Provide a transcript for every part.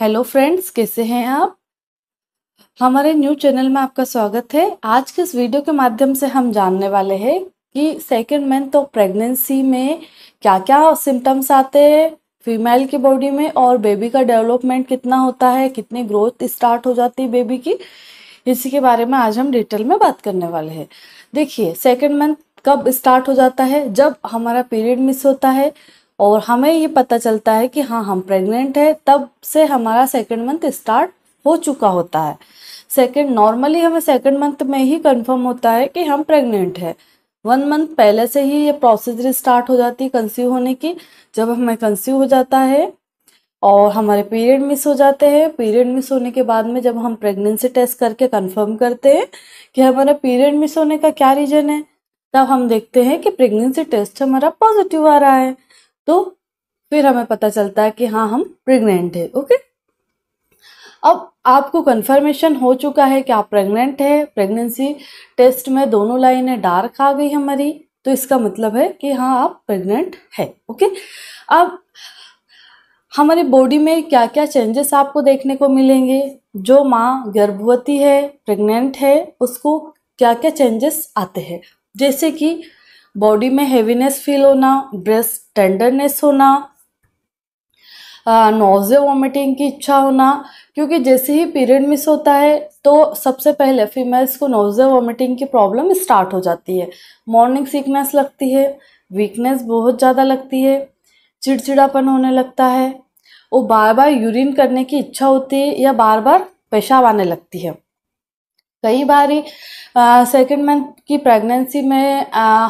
hello friends कैसे हैं आप हमारे न्यू चैनल में आपका स्वागत है आज के इस वीडियो के माध्यम से हम जानने वाले हैं कि सेकेंड मंथ तो प्रेगनेंसी में क्या क्या सिम्टम्स आते हैं फीमेल की बॉडी में और बेबी का डेवलपमेंट कितना होता है कितनी ग्रोथ स्टार्ट हो जाती है बेबी की इसी के बारे में आज हम डिटेल में बात करने वाले हैं देखिए सेकेंड मंथ कब स्टार्ट हो जाता है जब हमारा पीरियड मिस होता है और हमें ये पता चलता है कि हाँ हम प्रेग्नेंट है तब से हमारा सेकेंड मंथ स्टार्ट हो चुका होता है सेकेंड नॉर्मली हमें सेकेंड मंथ में ही कंफर्म होता है कि हम प्रेग्नेंट है वन मंथ पहले से ही ये प्रोसीजर स्टार्ट हो जाती है कंस्यू होने की जब हमें कंस्यू हो जाता है और हमारे पीरियड मिस हो जाते हैं पीरियड मिस होने के बाद में जब हम प्रेगनेंसी टेस्ट करके कंफर्म करते हैं कि हमारा पीरियड मिस होने का क्या रीज़न है तब हम देखते हैं कि प्रेगनेंसी टेस्ट हमारा पॉजिटिव आ रहा है तो फिर हमें पता चलता है कि हाँ हम प्रेग्नेंट है ओके अब आपको कन्फर्मेशन हो चुका है कि आप प्रेग्नेंट है प्रेगनेंसी टेस्ट में दोनों लाइनें डार्क आ गई हमारी तो इसका मतलब है कि हाँ आप प्रेग्नेंट है ओके अब हमारी बॉडी में क्या क्या चेंजेस आपको देखने को मिलेंगे जो माँ गर्भवती है प्रेग्नेंट है उसको क्या क्या चेंजेस आते हैं जैसे कि बॉडी में हेवीनेस फील होना ब्रेस्ट टेंडरनेस होना नोजे वॉमिटिंग की इच्छा होना क्योंकि जैसे ही पीरियड मिस होता है तो सबसे पहले फीमेल्स को नोजे वॉमिटिंग की प्रॉब्लम स्टार्ट हो जाती है मॉर्निंग सिकनेस लगती है वीकनेस बहुत ज़्यादा लगती है चिड़चिड़ापन होने लगता है वो बार बार यूरिन करने की इच्छा होती है या बार बार पेशाब आने लगती है कई बार सेकेंड मंथ की प्रेगनेंसी में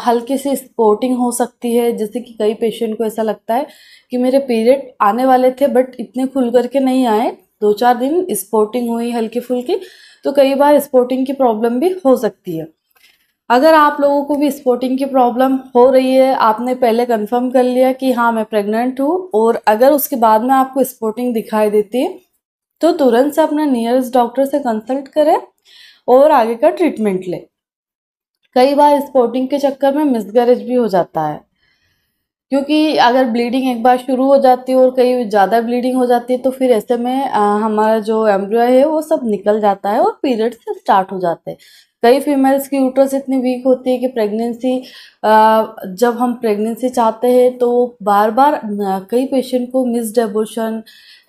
हल्की सी स्पोर्टिंग हो सकती है जैसे कि कई पेशेंट को ऐसा लगता है कि मेरे पीरियड आने वाले थे बट इतने खुल करके नहीं आए दो चार दिन स्पोर्टिंग हुई हल्की फुल्की तो कई बार स्पोर्टिंग की प्रॉब्लम भी हो सकती है अगर आप लोगों को भी स्पोर्टिंग की प्रॉब्लम हो रही है आपने पहले कंफर्म कर लिया कि हाँ मैं प्रेग्नेंट हूँ और अगर उसके बाद में आपको स्पोर्टिंग दिखाई देती है तो तुरंत से अपने नियरेस्ट डॉक्टर से कंसल्ट करें और आगे का ट्रीटमेंट ले कई बार स्पोर्टिंग के चक्कर में मिसगरेज भी हो जाता है क्योंकि अगर ब्लीडिंग एक बार शुरू हो जाती है और कई ज़्यादा ब्लीडिंग हो जाती है तो फिर ऐसे में आ, हमारा जो एम्ब्रियो है वो सब निकल जाता है और पीरियड्स स्टार्ट हो जाते हैं कई फीमेल्स की यूट्रस इतनी वीक होती है कि प्रेगनेंसी जब हम प्रेगनेंसी चाहते हैं तो बार बार कई पेशेंट को मिस्ड एबोशन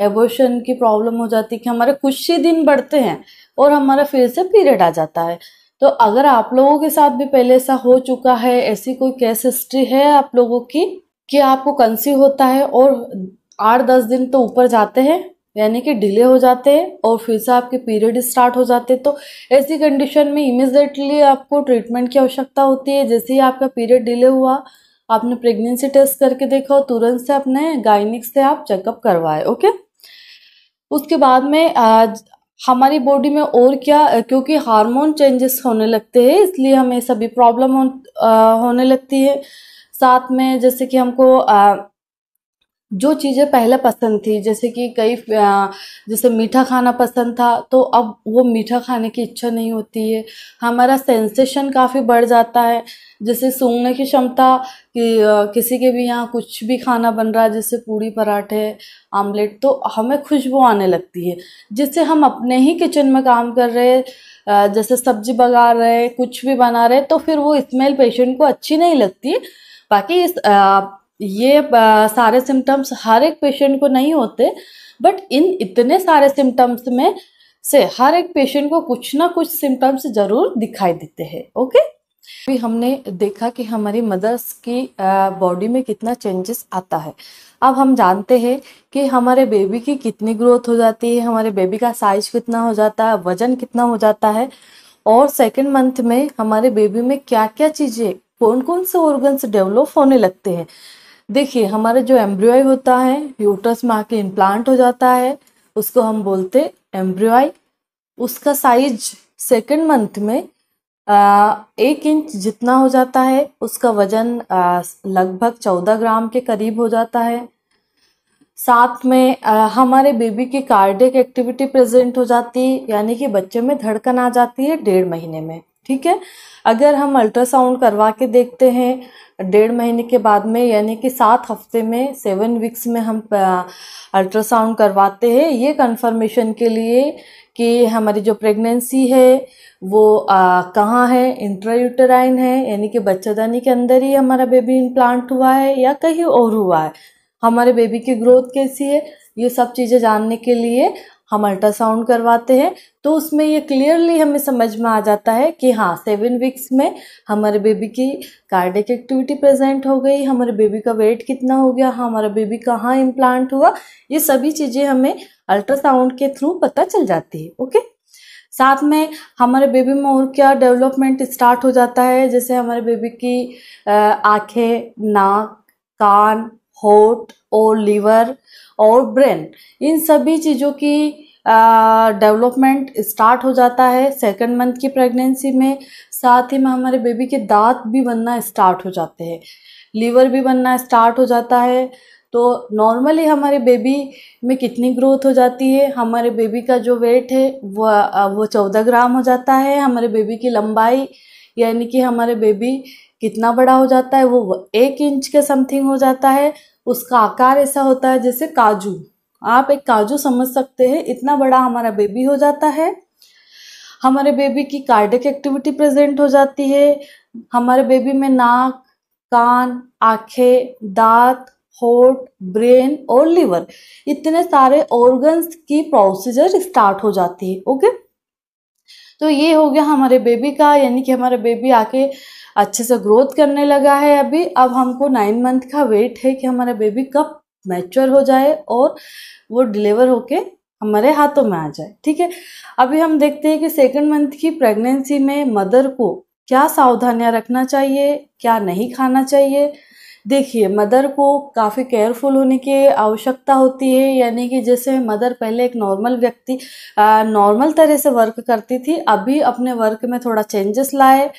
एबोशन की प्रॉब्लम हो जाती है कि हमारे कुछ ही दिन बढ़ते हैं और हमारा फिर से पीरियड आ जाता है तो अगर आप लोगों के साथ भी पहले ऐसा हो चुका है ऐसी कोई केस हिस्ट्री है आप लोगों की कि आपको कंसीव होता है और आठ दस दिन तो ऊपर जाते हैं यानी कि डिले हो जाते हैं और फिर से आपके पीरियड स्टार्ट हो जाते हैं तो ऐसी कंडीशन में इमिजिएटली आपको ट्रीटमेंट की आवश्यकता होती है जैसे ही आपका पीरियड डिले हुआ आपने प्रेगनेंसी टेस्ट करके देखा और तुरंत से अपने गाइनिक से आप चेकअप करवाए ओके उसके बाद में आज हमारी बॉडी में और क्या क्योंकि हार्मोन चेंजेस होने लगते हैं इसलिए हमें सभी प्रॉब्लम होने लगती है साथ में जैसे कि हमको आ, जो चीज़ें पहले पसंद थी जैसे कि कई जैसे मीठा खाना पसंद था तो अब वो मीठा खाने की इच्छा नहीं होती है हमारा सेंसेशन काफ़ी बढ़ जाता है जैसे सूंघने की क्षमता कि किसी के भी यहाँ कुछ भी खाना बन रहा है जैसे पूड़ी पराठे आमलेट तो हमें खुशबू आने लगती है जिससे हम अपने ही किचन में काम कर रहे जैसे सब्जी बगा रहे कुछ भी बना रहे तो फिर वो स्मेल पेशेंट को अच्छी नहीं लगती बाकी इस आ, ये सारे सिम्टम्स हर एक पेशेंट को नहीं होते बट इन इतने सारे सिम्टम्स में से हर एक पेशेंट को कुछ ना कुछ सिम्टम्स जरूर दिखाई देते हैं ओके अभी हमने देखा कि हमारी मदर्स की बॉडी में कितना चेंजेस आता है अब हम जानते हैं कि हमारे बेबी की कितनी ग्रोथ हो जाती है हमारे बेबी का साइज कितना हो जाता है वजन कितना हो जाता है और सेकेंड मंथ में हमारे बेबी में क्या क्या चीज़ें कौन कौन से ऑर्गन्स डेवलप होने लगते हैं देखिए हमारा जो एम्ब्रियो होता है यूटस में आके इम्प्लांट हो जाता है उसको हम बोलते एम्ब्रियो उसका साइज सेकेंड मंथ में आ, एक इंच जितना हो जाता है उसका वजन लगभग चौदह ग्राम के करीब हो जाता है साथ में आ, हमारे बेबी की कार्डिक एक्टिविटी प्रेजेंट हो जाती है यानी कि बच्चे में धड़कन आ जाती है डेढ़ महीने में ठीक है अगर हम अल्ट्रासाउंड करवा के देखते हैं डेढ़ महीने के बाद में यानी कि सात हफ्ते में सेवन वीक्स में हम अल्ट्रासाउंड करवाते हैं ये कंफर्मेशन के लिए कि हमारी जो प्रेगनेंसी है वो कहाँ है इंट्रायूटराइन है यानी कि बच्चादानी के अंदर ही हमारा बेबी इम्प्लांट हुआ है या कहीं और हुआ है हमारे बेबी की ग्रोथ कैसी है ये सब चीज़ें जानने के लिए हम अल्ट्रासाउंड करवाते हैं तो उसमें ये क्लियरली हमें समझ में आ जाता है कि हाँ सेवन वीक्स में हमारे बेबी की कार्डिक एक्टिविटी प्रेजेंट हो गई हमारे बेबी का वेट कितना हो गया हाँ, हमारा बेबी कहाँ इम्प्लांट हुआ ये सभी चीज़ें हमें अल्ट्रासाउंड के थ्रू पता चल जाती है ओके साथ में हमारे बेबी में और क्या डेवलपमेंट स्टार्ट हो जाता है जैसे हमारे बेबी की आँखें नाक कान होट और लीवर और ब्रेन इन सभी चीज़ों की डेवलपमेंट स्टार्ट हो जाता है सेकंड मंथ की प्रेगनेंसी में साथ ही में हमारे बेबी के दांत भी बनना स्टार्ट हो जाते हैं लीवर भी बनना स्टार्ट हो जाता है तो नॉर्मली हमारे बेबी में कितनी ग्रोथ हो जाती है हमारे बेबी का जो वेट है वह वो चौदह ग्राम हो जाता है हमारे बेबी की लंबाई यानी कि हमारे बेबी कितना बड़ा हो जाता है वो एक इंच के समथिंग हो जाता है उसका आकार ऐसा होता है जैसे काजू आप एक काजू समझ सकते हैं इतना बड़ा हमारा बेबी हो जाता है हमारे बेबी की कार्डिक एक्टिविटी प्रेजेंट हो जाती है हमारे बेबी में नाक कान आंखें दांत होट ब्रेन और लीवर इतने सारे ऑर्गन्स की प्रोसीजर स्टार्ट हो जाती है ओके तो ये हो गया हमारे बेबी का यानी कि हमारे बेबी आके अच्छे से ग्रोथ करने लगा है अभी अब हमको नाइन मंथ का वेट है कि हमारा बेबी कब मैच्योर हो जाए और वो डिलीवर होके हमारे हाथों में आ जाए ठीक है अभी हम देखते हैं कि सेकंड मंथ की प्रेगनेंसी में मदर को क्या सावधानियां रखना चाहिए क्या नहीं खाना चाहिए देखिए मदर को काफ़ी केयरफुल होने की आवश्यकता होती है यानी कि जैसे मदर पहले एक नॉर्मल व्यक्ति नॉर्मल तरह से वर्क करती थी अभी अपने वर्क में थोड़ा चेंजेस लाए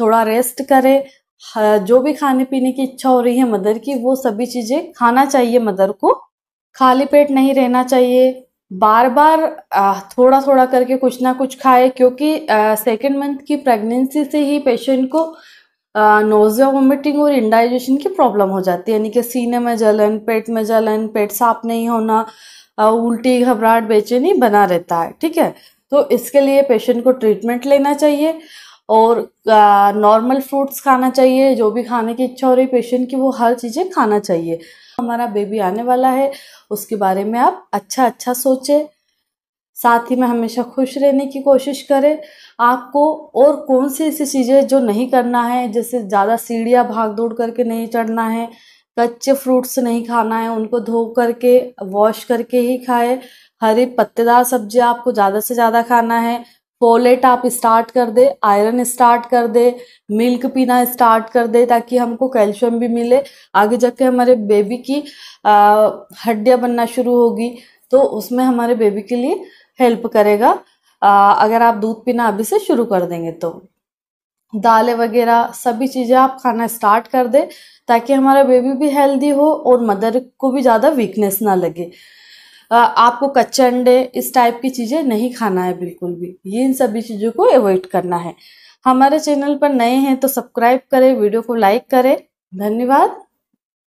थोड़ा रेस्ट करें जो भी खाने पीने की इच्छा हो रही है मदर की वो सभी चीज़ें खाना चाहिए मदर को खाली पेट नहीं रहना चाहिए बार बार थोड़ा थोड़ा करके कुछ ना कुछ खाए क्योंकि सेकेंड मंथ की प्रेगनेंसी से ही पेशेंट को नोजिया वोमिटिंग और इंडाइजेशन की प्रॉब्लम हो जाती है यानी कि सीने में जलन पेट में जलन पेट साफ नहीं होना उल्टी घबराहट बेचैनी बना रहता है ठीक है तो इसके लिए पेशेंट को ट्रीटमेंट लेना चाहिए और नॉर्मल फ्रूट्स खाना चाहिए जो भी खाने की इच्छा हो रही पेशेंट की वो हर चीज़ें खाना चाहिए हमारा बेबी आने वाला है उसके बारे में आप अच्छा अच्छा सोचें साथ ही में हमेशा खुश रहने की कोशिश करें आपको और कौन सी ऐसी चीज़ें जो नहीं करना है जैसे ज़्यादा सीढ़ियाँ भाग दौड़ करके नहीं चढ़ना है कच्चे फ्रूट्स नहीं खाना है उनको धो करके वॉश करके ही खाएं हरी पत्तेदार सब्जी आपको ज़्यादा से ज़्यादा खाना है पोलेट आप स्टार्ट कर दे आयरन स्टार्ट कर दे मिल्क पीना स्टार्ट कर दे ताकि हमको कैल्शियम भी मिले आगे जाके हमारे बेबी की हड्डियाँ बनना शुरू होगी तो उसमें हमारे बेबी के लिए हेल्प करेगा आ, अगर आप दूध पीना अभी से शुरू कर देंगे तो दालें वगैरह सभी चीज़ें आप खाना स्टार्ट कर दें ताकि हमारा बेबी भी हेल्दी हो और मदर को भी ज़्यादा वीकनेस ना लगे आपको कच्चे अंडे इस टाइप की चीज़ें नहीं खाना है बिल्कुल भी ये इन सभी चीज़ों को अवॉइड करना है हमारे चैनल पर नए हैं तो सब्सक्राइब करें वीडियो को लाइक करें धन्यवाद